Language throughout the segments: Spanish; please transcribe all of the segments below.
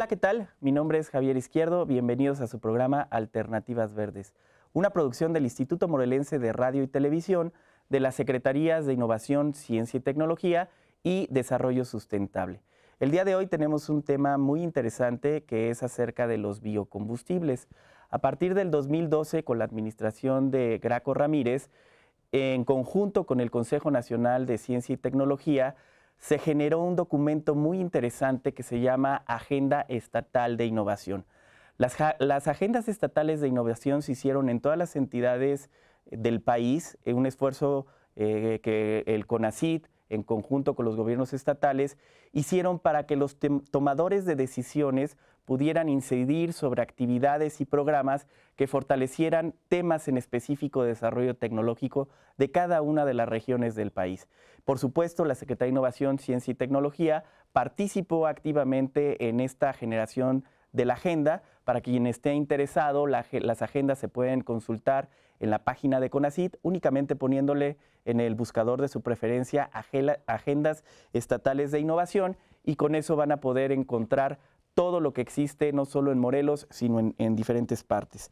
Hola, ¿qué tal? Mi nombre es Javier Izquierdo, bienvenidos a su programa Alternativas Verdes, una producción del Instituto Morelense de Radio y Televisión, de las Secretarías de Innovación, Ciencia y Tecnología y Desarrollo Sustentable. El día de hoy tenemos un tema muy interesante que es acerca de los biocombustibles. A partir del 2012, con la administración de Graco Ramírez, en conjunto con el Consejo Nacional de Ciencia y Tecnología, se generó un documento muy interesante que se llama Agenda Estatal de Innovación. Las, agendas estatales de innovación se hicieron en todas las entidades eh, del país, en eh, un esfuerzo eh, que el CONACID, en conjunto con los gobiernos estatales, hicieron para que los tomadores de decisiones pudieran incidir sobre actividades y programas que fortalecieran temas en específico de desarrollo tecnológico de cada una de las regiones del país. Por supuesto, la Secretaría de Innovación, Ciencia y Tecnología participó activamente en esta generación de la agenda. Para quien esté interesado, las agendas se pueden consultar en la página de CONACIT, únicamente poniéndole en el buscador de su preferencia Agendas Estatales de Innovación y con eso van a poder encontrar todo lo que existe, no solo en Morelos, sino en, diferentes partes.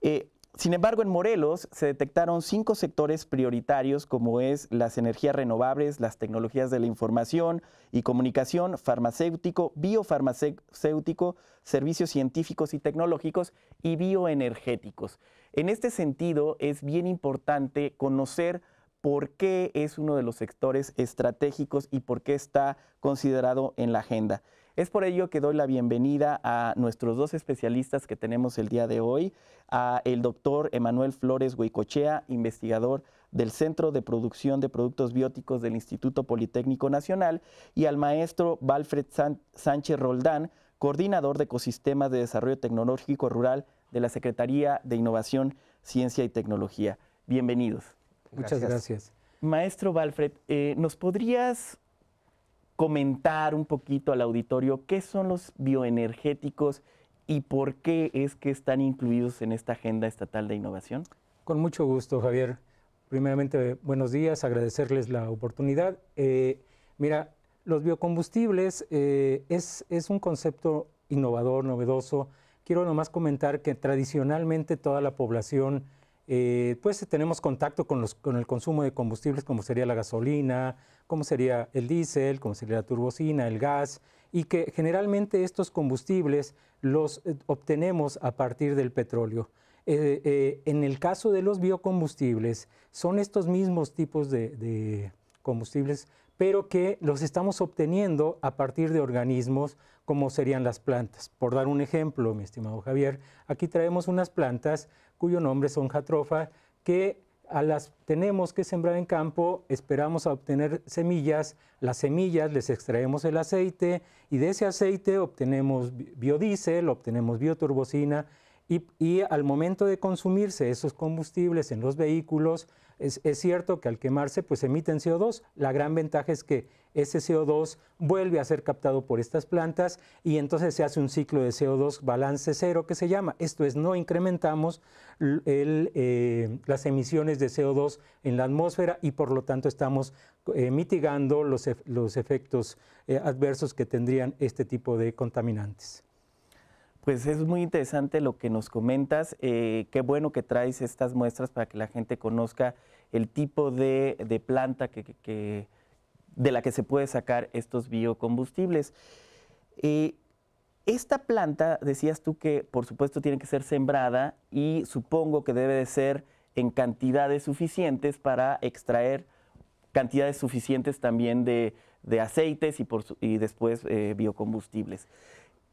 Eh, sin embargo, en Morelos se detectaron cinco sectores prioritarios como es las energías renovables, las tecnologías de la información y comunicación, farmacéutico, biofarmacéutico, servicios científicos y tecnológicos y bioenergéticos. En este sentido, es bien importante conocer por qué es uno de los sectores estratégicos y por qué está considerado en la agenda. Es por ello que doy la bienvenida a nuestros dos especialistas que tenemos el día de hoy, a el doctor Emanuel Flores Huicochea, investigador del Centro de Producción de Productos Bióticos del Instituto Politécnico Nacional, y al maestro Valfred Sánchez Roldán, coordinador de Ecosistemas de Desarrollo Tecnológico Rural de la Secretaría de Innovación, Ciencia y Tecnología. Bienvenidos. Muchas gracias. Maestro Valfred, eh, ¿nos podrías comentar un poquito al auditorio qué son los bioenergéticos y por qué es que están incluidos en esta Agenda Estatal de Innovación? Con mucho gusto, Javier. Primeramente, buenos días, agradecerles la oportunidad. Eh, mira, los biocombustibles eh, es, es un concepto innovador, novedoso. Quiero nomás comentar que tradicionalmente toda la población eh, pues eh, tenemos contacto con, el consumo de combustibles como sería la gasolina, como sería el diésel, como sería la turbocina, el gas, y que generalmente estos combustibles los eh, obtenemos a partir del petróleo. en el caso de los biocombustibles, son estos mismos tipos de combustibles pero que los estamos obteniendo a partir de organismos como serían las plantas. Por dar un ejemplo, mi estimado Javier, aquí traemos unas plantas cuyo nombre son jatrofa, que a las tenemos que sembrar en campo, esperamos a obtener semillas, las semillas les extraemos el aceite y de ese aceite obtenemos biodiesel, obtenemos bioturbocina y al momento de consumirse esos combustibles en los vehículos, es, cierto que al quemarse pues emiten CO2. La gran ventaja es que ese CO2 vuelve a ser captado por estas plantas y entonces se hace un ciclo de CO2 balance cero que se llama. Esto es, no incrementamos eh, las emisiones de CO2 en la atmósfera y por lo tanto estamos eh, mitigando los, efectos eh, adversos que tendrían este tipo de contaminantes. Pues es muy interesante lo que nos comentas. Eh, qué bueno que traes estas muestras para que la gente conozca el tipo de, planta que, de la que se puede sacar estos biocombustibles. Eh, esta planta, decías tú que por supuesto tiene que ser sembrada y supongo que debe de ser en cantidades suficientes para extraer cantidades suficientes también de, aceites y, por, después eh, biocombustibles.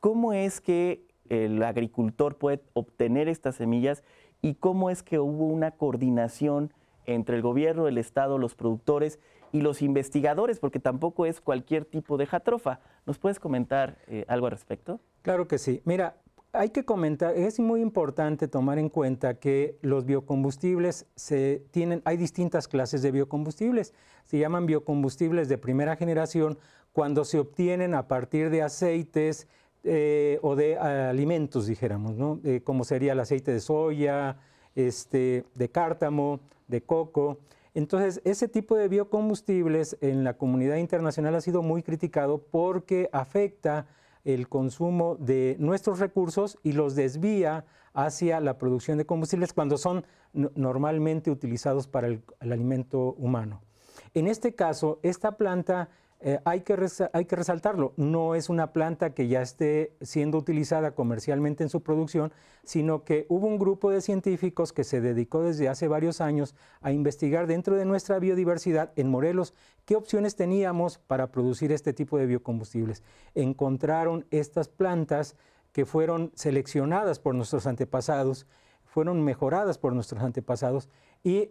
¿Cómo es que el agricultor puede obtener estas semillas y cómo es que hubo una coordinación entre el gobierno, el Estado, los productores y los investigadores, porque tampoco es cualquier tipo de jatrofa. ¿Nos puedes comentar eh, algo al respecto? Claro que sí. Mira, hay que comentar, es muy importante tomar en cuenta que los biocombustibles se tienen, hay distintas clases de biocombustibles. Se llaman biocombustibles de primera generación cuando se obtienen a partir de aceites, eh, o de ah, alimentos, dijéramos, ¿no? Eh, como sería el aceite de soya, este, de cártamo, de coco. Entonces, ese tipo de biocombustibles en la comunidad internacional ha sido muy criticado porque afecta el consumo de nuestros recursos y los desvía hacia la producción de combustibles cuando son normalmente utilizados para el alimento humano. En este caso, esta planta eh, hay, que resaltarlo, no es una planta que ya esté siendo utilizada comercialmente en su producción, sino que hubo un grupo de científicos que se dedicó desde hace varios años a investigar dentro de nuestra biodiversidad en Morelos qué opciones teníamos para producir este tipo de biocombustibles. Encontraron estas plantas que fueron seleccionadas por nuestros antepasados, fueron mejoradas por nuestros antepasados y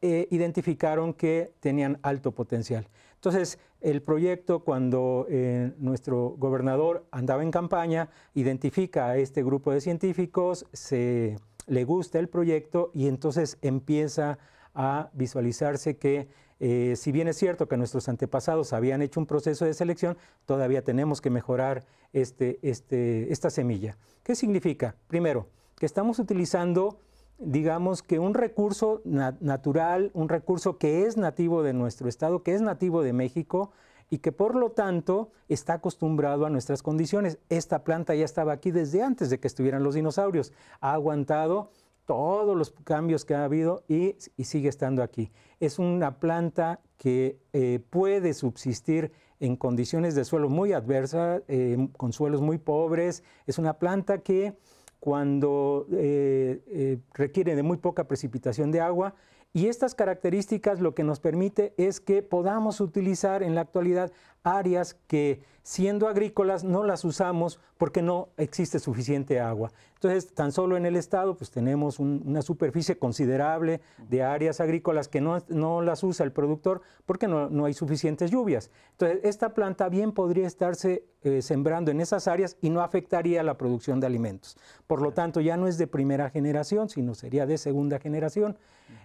eh, identificaron que tenían alto potencial. Entonces, el proyecto, cuando eh, nuestro gobernador andaba en campaña, identifica a este grupo de científicos, se, le gusta el proyecto y entonces empieza a visualizarse que eh, si bien es cierto que nuestros antepasados habían hecho un proceso de selección, todavía tenemos que mejorar este, este, esta semilla. ¿Qué significa? Primero, que estamos utilizando digamos que un recurso natural, un recurso que es nativo de nuestro estado, que es nativo de México y que por lo tanto está acostumbrado a nuestras condiciones. Esta planta ya estaba aquí desde antes de que estuvieran los dinosaurios, ha aguantado todos los cambios que ha habido y, sigue estando aquí. Es una planta que eh, puede subsistir en condiciones de suelo muy adversas, eh, con suelos muy pobres. Es una planta que cuando eh, eh, requiere de muy poca precipitación de agua. Y estas características lo que nos permite es que podamos utilizar en la actualidad áreas que siendo agrícolas no las usamos porque no existe suficiente agua. Entonces, tan solo en el estado pues tenemos una superficie considerable de áreas agrícolas que no, las usa el productor porque no, hay suficientes lluvias. Entonces, esta planta bien podría estarse eh, sembrando en esas áreas y no afectaría la producción de alimentos. Por lo tanto, ya no es de primera generación, sino sería de segunda generación.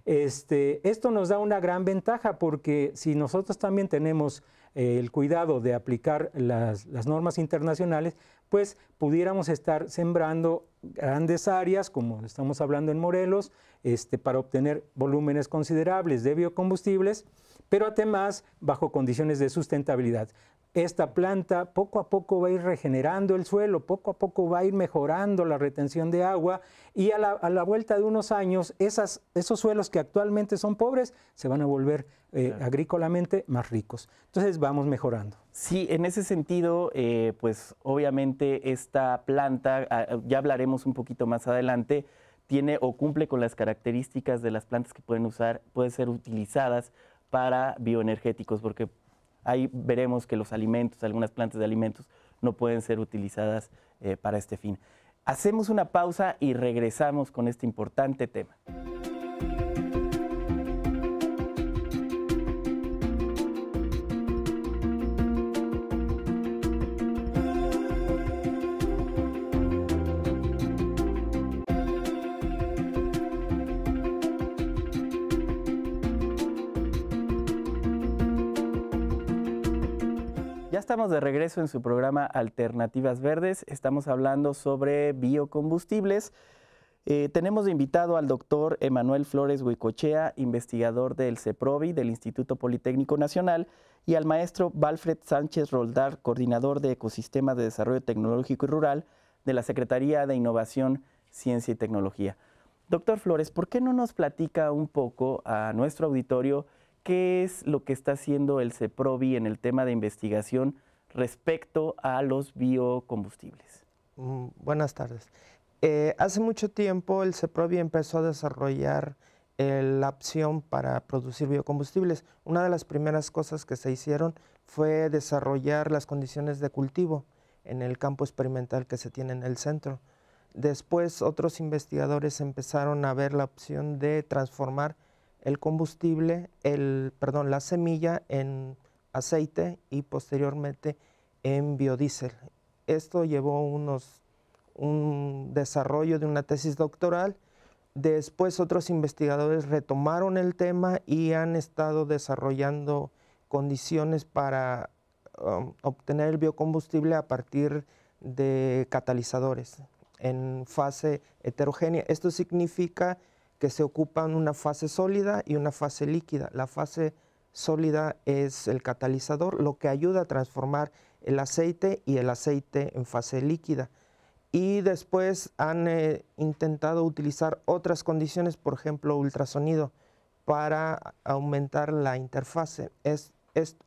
Este, esto nos da una gran ventaja porque si nosotros también tenemos eh, el cuidado de aplicar las, normas internacionales, pues pudiéramos estar sembrando grandes áreas, como estamos hablando en Morelos, este, para obtener volúmenes considerables de biocombustibles, pero además bajo condiciones de sustentabilidad, esta planta poco a poco va a ir regenerando el suelo, poco a poco va a ir mejorando la retención de agua y a la, vuelta de unos años esos suelos que actualmente son pobres se van a volver eh, agrícolamente más ricos. Entonces vamos mejorando. Sí, en ese sentido, eh, pues obviamente esta planta, ah, ya hablaremos un poquito más adelante, tiene o cumple con las características de las plantas que pueden usar, pueden ser utilizadas para bioenergéticos, porque Ahí veremos que los alimentos, algunas plantas de alimentos, no pueden ser utilizadas eh, para este fin. Hacemos una pausa y regresamos con este importante tema. estamos de regreso en su programa Alternativas Verdes. Estamos hablando sobre biocombustibles. Eh, tenemos invitado al doctor Emanuel Flores Huicochea, investigador del CEPROVI, del Instituto Politécnico Nacional, y al maestro Balfred Sánchez Roldar, coordinador de Ecosistemas de Desarrollo Tecnológico y Rural de la Secretaría de Innovación, Ciencia y Tecnología. Doctor Flores, ¿por qué no nos platica un poco a nuestro auditorio? qué es lo que está haciendo el CEPROVI en el tema de investigación respecto a los biocombustibles. Mm, buenas tardes. Eh, hace mucho tiempo el CEPROVI empezó a desarrollar eh, la opción para producir biocombustibles. Una de las primeras cosas que se hicieron fue desarrollar las condiciones de cultivo en el campo experimental que se tiene en el centro. Después otros investigadores empezaron a ver la opción de transformar el combustible, el, perdón, la semilla en aceite y posteriormente en biodiesel. Esto llevó unos, un desarrollo de una tesis doctoral. Después otros investigadores retomaron el tema y han estado desarrollando condiciones para um, obtener el biocombustible a partir de catalizadores en fase heterogénea. Esto significa que se ocupan una fase sólida y una fase líquida. La fase sólida es el catalizador, lo que ayuda a transformar el aceite y el aceite en fase líquida. Y después han eh, intentado utilizar otras condiciones, por ejemplo, ultrasonido, para aumentar la interfase.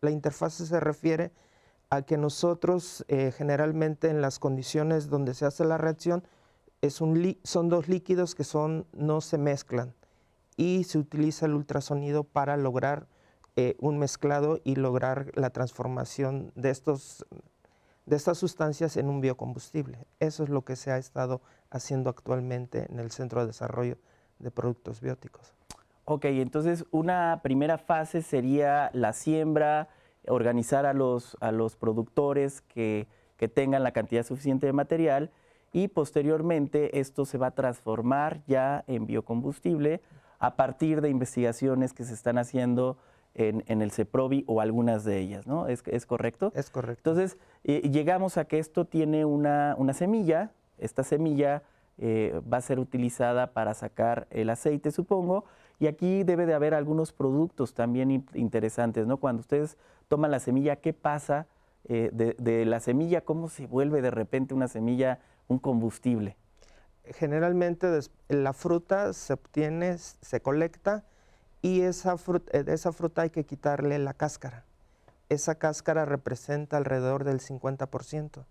la interfase se refiere a que nosotros eh, generalmente en las condiciones donde se hace la reacción es un son dos líquidos que son, no se mezclan y se utiliza el ultrasonido para lograr eh, un mezclado y lograr la transformación de, estos, de estas sustancias en un biocombustible. Eso es lo que se ha estado haciendo actualmente en el Centro de Desarrollo de Productos Bióticos. Ok, entonces una primera fase sería la siembra, organizar a los, a los productores que, que tengan la cantidad suficiente de material y posteriormente esto se va a transformar ya en biocombustible a partir de investigaciones que se están haciendo en, el CEPROVI o algunas de ellas, ¿no? ¿Es, correcto? Es correcto. Entonces, eh, llegamos a que esto tiene una, semilla, esta semilla eh, va a ser utilizada para sacar el aceite, supongo, y aquí debe de haber algunos productos también interesantes, ¿no? Cuando ustedes toman la semilla, ¿qué pasa eh, de, de la semilla? ¿Cómo se vuelve de repente una semilla un combustible? Generalmente la fruta se obtiene, se colecta y esa fruta, eh, esa fruta hay que quitarle la cáscara. Esa cáscara representa alrededor del 50%.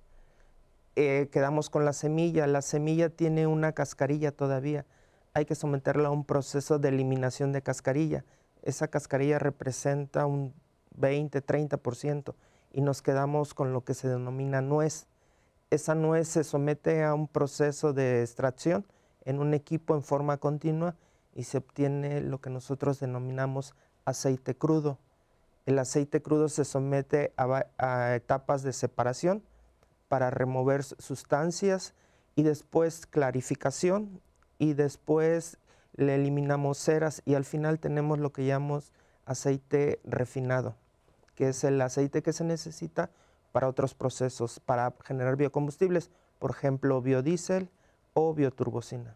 Eh, quedamos con la semilla. La semilla tiene una cascarilla todavía. Hay que someterla a un proceso de eliminación de cascarilla. Esa cascarilla representa un 20, 30% y nos quedamos con lo que se denomina nuez. Esa nuez se somete a un proceso de extracción en un equipo en forma continua y se obtiene lo que nosotros denominamos aceite crudo. El aceite crudo se somete a, a etapas de separación para remover sustancias y después clarificación y después le eliminamos ceras y al final tenemos lo que llamamos aceite refinado, que es el aceite que se necesita para otros procesos, para generar biocombustibles, por ejemplo, biodiesel o bioturbocina.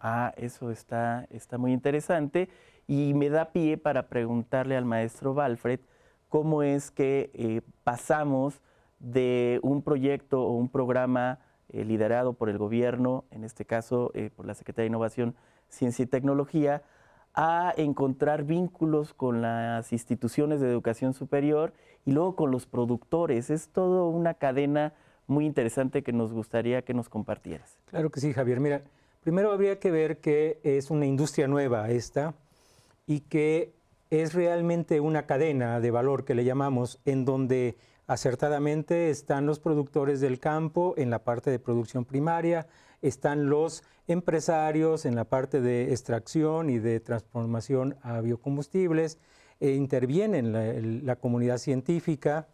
Ah, eso está, muy interesante y me da pie para preguntarle al maestro Balfred cómo es que eh, pasamos de un proyecto o un programa eh, liderado por el gobierno, en este caso eh, por la Secretaría de Innovación, Ciencia y Tecnología, a encontrar vínculos con las instituciones de educación superior y luego con los productores. Es toda una cadena muy interesante que nos gustaría que nos compartieras. Claro que sí, Javier. Mira, primero habría que ver que es una industria nueva esta y que es realmente una cadena de valor que le llamamos en donde acertadamente están los productores del campo en la parte de producción primaria, están los empresarios en la parte de extracción y de transformación a biocombustibles, e Interviene la, comunidad científica,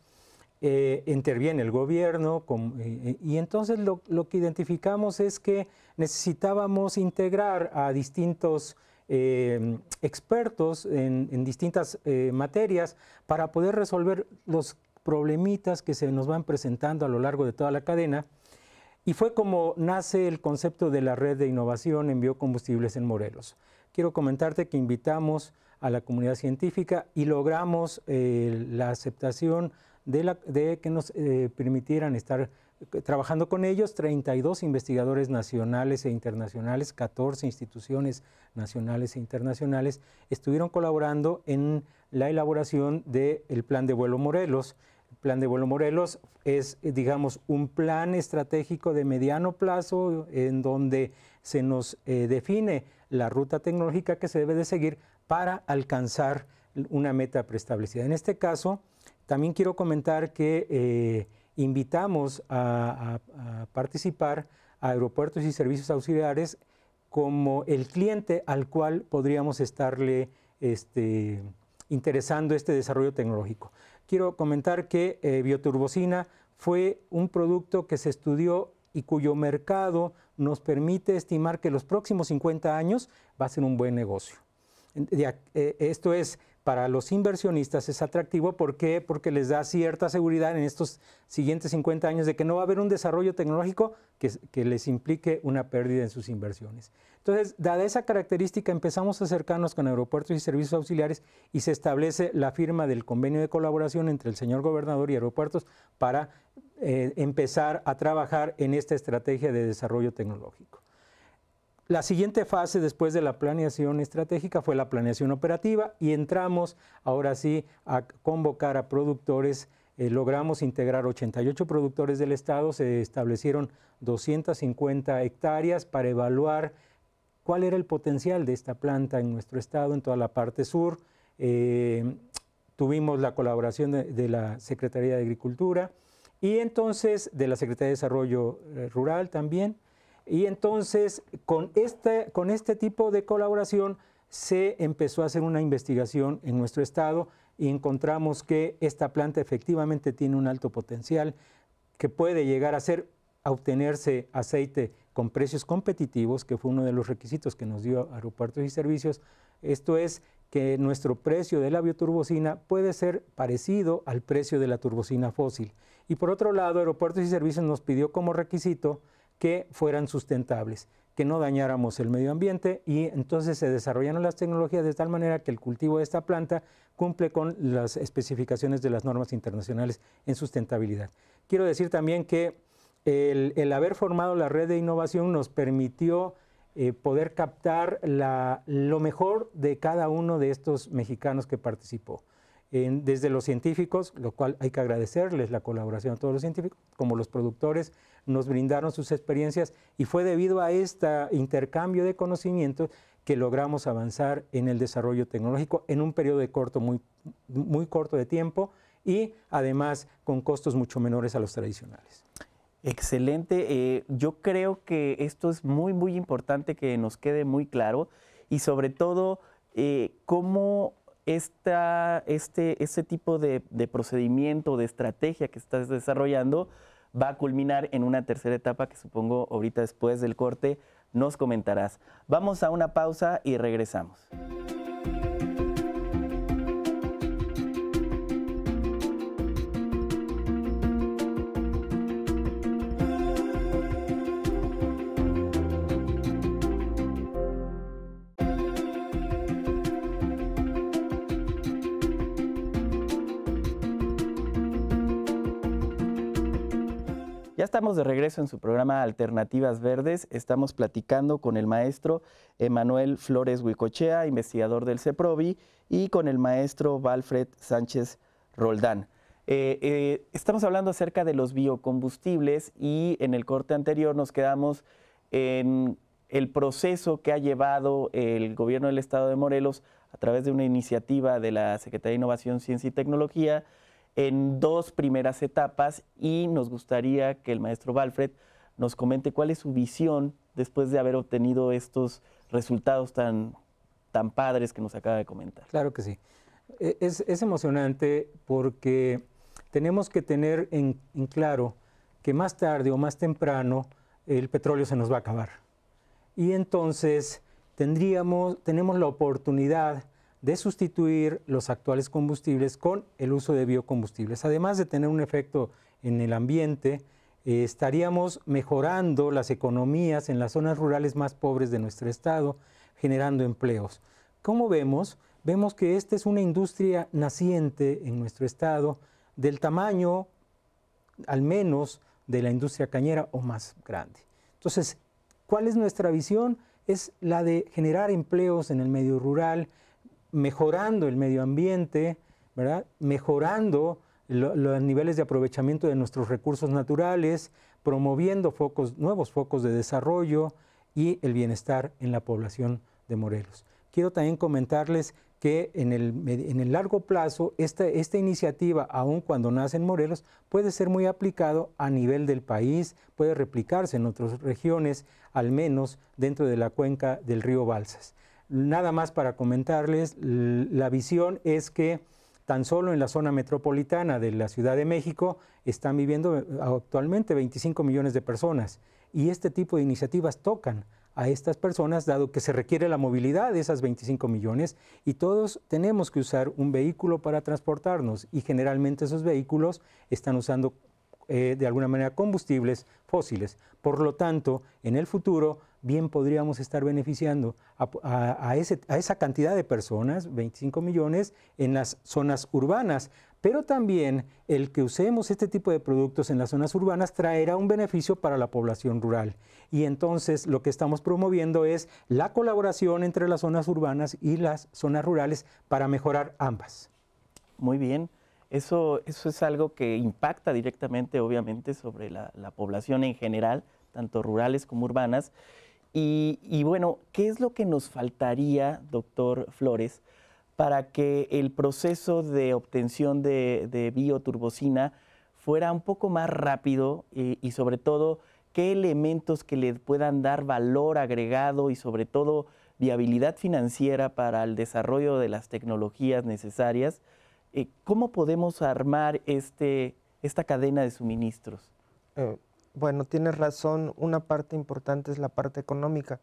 eh, interviene el gobierno, eh, eh, y entonces lo, que identificamos es que necesitábamos integrar a distintos em, expertos en distintas materias para poder resolver los problemitas que se nos van presentando a lo largo de toda la cadena y fue como nace el concepto de la red de innovación en biocombustibles en Morelos. Quiero comentarte que invitamos a la comunidad científica y logramos eh, la aceptación de, que nos eh, permitieran estar eh, trabajando con ellos 32 investigadores nacionales e internacionales, 14 instituciones nacionales e internacionales, estuvieron colaborando en la elaboración del Plan de Vuelo Morelos, plan de vuelo Morelos es, digamos, un plan estratégico de mediano plazo en donde se nos eh, define la ruta tecnológica que se debe de seguir para alcanzar una meta preestablecida. En este caso, también quiero comentar que eh, invitamos a, participar a aeropuertos y servicios auxiliares como el cliente al cual podríamos estarle este, interesando este desarrollo tecnológico quiero comentar que eh, Bioturbocina fue un producto que se estudió y cuyo mercado nos permite estimar que los próximos 50 años va a ser un buen negocio. Eh, esto es, para los inversionistas es atractivo. ¿Por qué? Porque les da cierta seguridad en estos siguientes 50 años de que no va a haber un desarrollo tecnológico que, les implique una pérdida en sus inversiones. Entonces, dada esa característica, empezamos a acercarnos con aeropuertos y servicios auxiliares y se establece la firma del convenio de colaboración entre el señor gobernador y aeropuertos para eh, empezar a trabajar en esta estrategia de desarrollo tecnológico. La siguiente fase después de la planeación estratégica fue la planeación operativa y entramos ahora sí a convocar a productores. Eh, logramos integrar 88 productores del Estado, se establecieron 250 hectáreas para evaluar cuál era el potencial de esta planta en nuestro Estado, en toda la parte sur. Eh, tuvimos la colaboración de la Secretaría de Agricultura y entonces de la Secretaría de Desarrollo eh, Rural también y entonces, con este, con este tipo de colaboración, se empezó a hacer una investigación en nuestro estado y encontramos que esta planta efectivamente tiene un alto potencial que puede llegar a ser a obtenerse aceite con precios competitivos, que fue uno de los requisitos que nos dio Aeropuertos y Servicios. Esto es que nuestro precio de la bioturbocina puede ser parecido al precio de la turbocina fósil. Y por otro lado, Aeropuertos y Servicios nos pidió como requisito que fueran sustentables, que no dañáramos el medio ambiente y entonces se desarrollaron las tecnologías de tal manera que el cultivo de esta planta cumple con las especificaciones de las normas internacionales en sustentabilidad. Quiero decir también que el, haber formado la red de innovación nos permitió eh, poder captar lo mejor de cada uno de estos mexicanos que participó. desde los científicos, lo cual hay que agradecerles la colaboración a todos los científicos, como los productores, nos brindaron sus experiencias y fue debido a este intercambio de conocimientos que logramos avanzar en el desarrollo tecnológico en un periodo de corto, muy, corto de tiempo y además con costos mucho menores a los tradicionales. Excelente. Eh, yo creo que esto es muy, muy importante que nos quede muy claro y sobre todo eh, cómo esta, este, este tipo de procedimiento, de estrategia que estás desarrollando, va a culminar en una tercera etapa que supongo ahorita después del corte nos comentarás. Vamos a una pausa y regresamos. Ya estamos de regreso en su programa Alternativas Verdes. Estamos platicando con el maestro Emanuel Flores Huicochea, investigador del CEPROVI, y con el maestro Valfred Sánchez Roldán. Eh, eh, estamos hablando acerca de los biocombustibles y en el corte anterior nos quedamos en el proceso que ha llevado el gobierno del estado de Morelos a través de una iniciativa de la Secretaría de Innovación, Ciencia y Tecnología en dos primeras etapas y nos gustaría que el maestro Balfred nos comente cuál es su visión después de haber obtenido estos resultados tan, tan padres que nos acaba de comentar. Claro que sí. E, es, es emocionante porque tenemos que tener en, en, claro que más tarde o más temprano el petróleo se nos va a acabar. Y entonces tendríamos, tenemos la oportunidad de sustituir los actuales combustibles con el uso de biocombustibles. Además de tener un efecto en el ambiente, eh, estaríamos mejorando las economías en las zonas rurales más pobres de nuestro estado, generando empleos. Como vemos, vemos que esta es una industria naciente en nuestro estado, del tamaño al menos de la industria cañera o más grande. Entonces, ¿cuál es nuestra visión? Es la de generar empleos en el medio rural, mejorando el medio ambiente, mejorando los niveles de aprovechamiento de nuestros recursos naturales, promoviendo nuevos focos de desarrollo y el bienestar en la población de Morelos. Quiero también comentarles que en el, largo plazo esta, esta, iniciativa, aun cuando nace en Morelos, puede ser muy aplicado a nivel del país, puede replicarse en otras regiones, al menos dentro de la cuenca del río Balsas. Nada más para comentarles, la visión es que tan solo en la zona metropolitana de la Ciudad de México están viviendo eh, actualmente 25 millones de personas y este tipo de iniciativas tocan a estas personas, dado que se requiere la movilidad de esas 25 millones y todos tenemos que usar un vehículo para transportarnos y generalmente esos vehículos están usando eh, de alguna manera combustibles fósiles. Por lo tanto, en el futuro bien podríamos estar beneficiando a, esa cantidad de personas, 25 millones, en las zonas urbanas. Pero también el que usemos este tipo de productos en las zonas urbanas traerá un beneficio para la población rural. Y entonces lo que estamos promoviendo es la colaboración entre las zonas urbanas y las zonas rurales para mejorar ambas. Muy bien. Eso, eso es algo que impacta directamente, obviamente, sobre la población en general, tanto rurales como urbanas. Y, bueno, ¿qué es lo que nos faltaría, doctor Flores, para que el proceso de obtención de, bioturbocina fuera un poco más rápido eh, y, sobre todo qué elementos que le puedan dar valor agregado y sobre todo viabilidad financiera para el desarrollo de las tecnologías necesarias? Eh, ¿Cómo podemos armar este, esta cadena de suministros? Eh, bueno, tienes razón, una parte importante es la parte económica.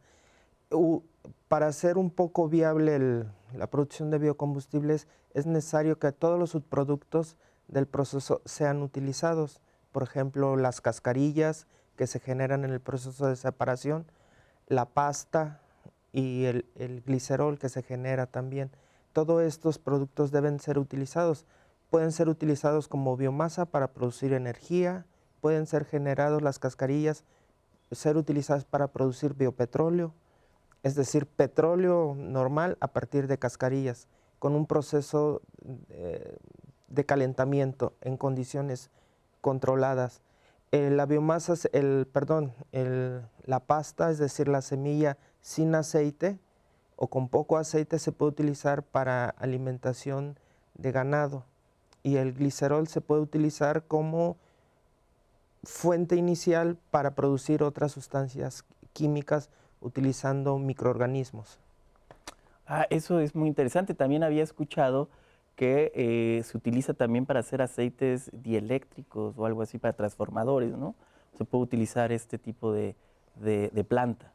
para hacer un poco viable la producción de biocombustibles es necesario que todos los subproductos del proceso sean utilizados. Por ejemplo, las cascarillas que se generan en el proceso de separación, la pasta y el, el glicerol que se genera también. Todos estos productos deben ser utilizados. Pueden ser utilizados como biomasa para producir energía, pueden ser generados las cascarillas, ser utilizadas para producir biopetróleo, es decir, petróleo normal a partir de cascarillas, con un proceso eh, de calentamiento en condiciones controladas. Eh, la biomasa, el, perdón, la pasta, es decir, la semilla sin aceite o con poco aceite se puede utilizar para alimentación de ganado y el glicerol se puede utilizar como fuente inicial para producir otras sustancias químicas utilizando microorganismos. Ah, eso es muy interesante. También había escuchado que eh, se utiliza también para hacer aceites dieléctricos o algo así para transformadores, ¿no? Se puede utilizar este tipo de, planta.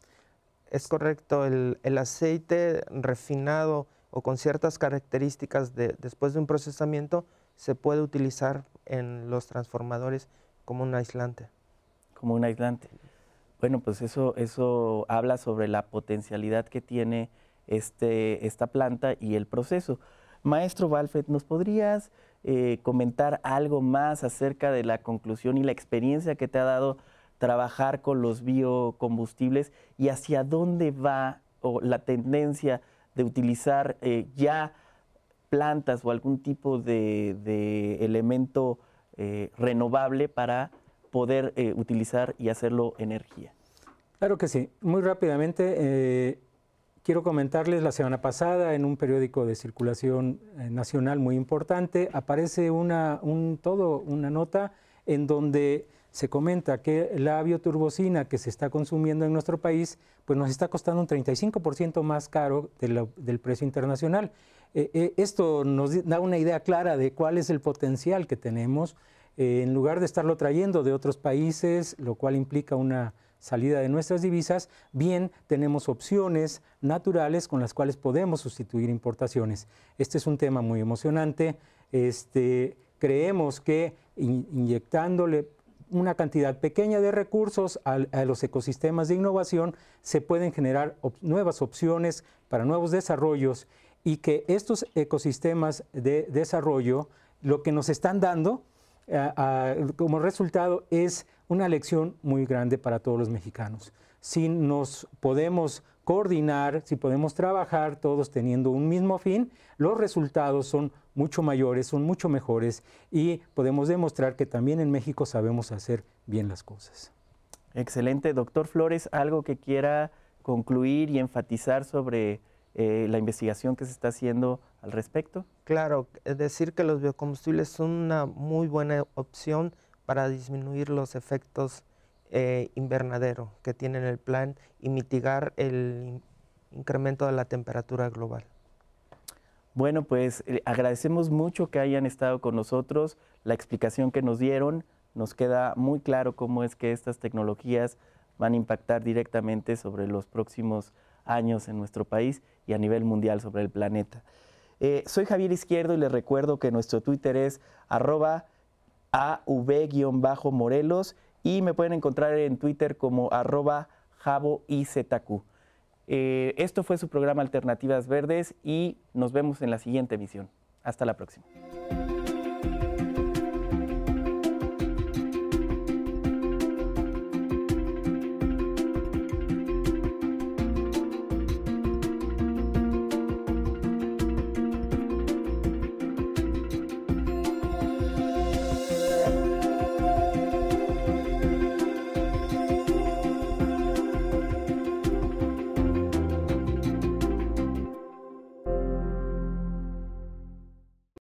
Es correcto, el, aceite refinado o con ciertas características después de un procesamiento se puede utilizar en los transformadores como un aislante. Como un aislante. Bueno, pues eso, eso habla sobre la potencialidad que tiene este, esta planta y el proceso. Maestro Walfred, ¿nos podrías eh, comentar algo más acerca de la conclusión y la experiencia que te ha dado trabajar con los biocombustibles y hacia dónde va o la tendencia de utilizar eh, ya plantas o algún tipo de, de elemento eh, renovable para poder eh, utilizar y hacerlo energía. Claro que sí. Muy rápidamente, eh, quiero comentarles, la semana pasada en un periódico de circulación nacional muy importante, aparece una, todo, una nota en donde se comenta que la bioturbocina que se está consumiendo en nuestro país, pues nos está costando un 35% más caro del precio internacional. Eh, eh, esto nos da una idea clara de cuál es el potencial que tenemos, eh, en lugar de estarlo trayendo de otros países, lo cual implica una salida de nuestras divisas, bien tenemos opciones naturales con las cuales podemos sustituir importaciones. Este es un tema muy emocionante. Este, creemos que inyectándole una cantidad pequeña de recursos a, los ecosistemas de innovación, se pueden generar nuevas opciones para nuevos desarrollos y que estos ecosistemas de desarrollo lo que nos están dando eh, ah, como resultado es una lección muy grande para todos los mexicanos si nos podemos coordinar, si podemos trabajar todos teniendo un mismo fin, los resultados son mucho mayores, son mucho mejores y podemos demostrar que también en México sabemos hacer bien las cosas. Excelente. Doctor Flores, algo que quiera concluir y enfatizar sobre eh, la investigación que se está haciendo al respecto. Claro, decir que los biocombustibles son una muy buena opción para disminuir los efectos eh, invernadero que tienen el plan y mitigar el incremento de la temperatura global. Bueno, pues eh, agradecemos mucho que hayan estado con nosotros, la explicación que nos dieron, nos queda muy claro cómo es que estas tecnologías van a impactar directamente sobre los próximos años en nuestro país y a nivel mundial sobre el planeta. Eh, soy Javier Izquierdo y les recuerdo que nuestro Twitter es arroba av-morelos y me pueden encontrar en Twitter como arroba y Eh, esto fue su programa Alternativas Verdes y nos vemos en la siguiente emisión. Hasta la próxima.